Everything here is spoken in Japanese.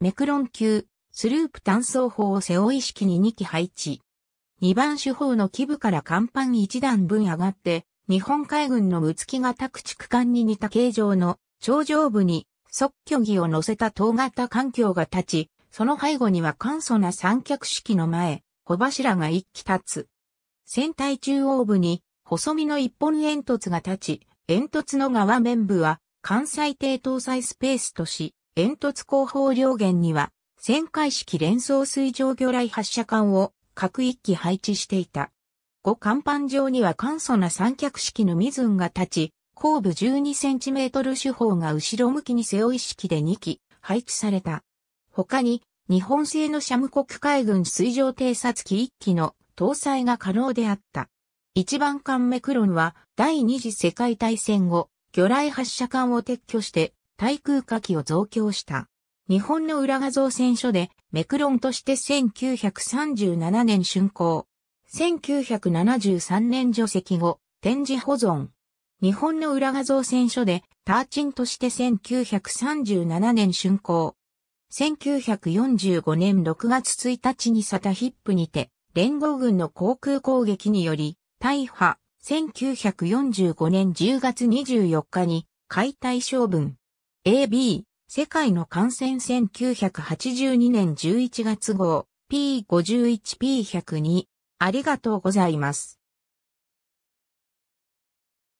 メクロン級、スループ単走砲を背負い式に2機配置。2番手法の基部から甲板1段分上がって、日本海軍のむ月型駆逐艦に似た形状の頂上部に即居儀を乗せた塔型艦橋が立ち、その背後には簡素な三脚式の前、帆柱が一機立つ。船体中央部に細身の一本煙突が立ち、煙突の側面部は関西艇搭載スペースとし、煙突後方両舷には、旋回式連装水上魚雷発射管を各一機配置していた。5甲板上には簡素な三脚式のミズンが立ち、後部 12cm 四方が後ろ向きに背負い式で2機配置された。他に、日本製のシャム国海軍水上偵察機1機の搭載が可能であった。一番艦メクロンは第二次世界大戦後、魚雷発射管を撤去して対空火器を増強した。日本の裏画造船所で、メクロンとして1937年竣工。1973年除籍後、展示保存。日本の裏画造船所で、ターチンとして1937年竣工。1945年6月1日にサタヒップにて、連合軍の航空攻撃により、大破。1945年10月24日に、解体処分。AB、世界の感染1982年11月号、P51P102。ありがとうございます。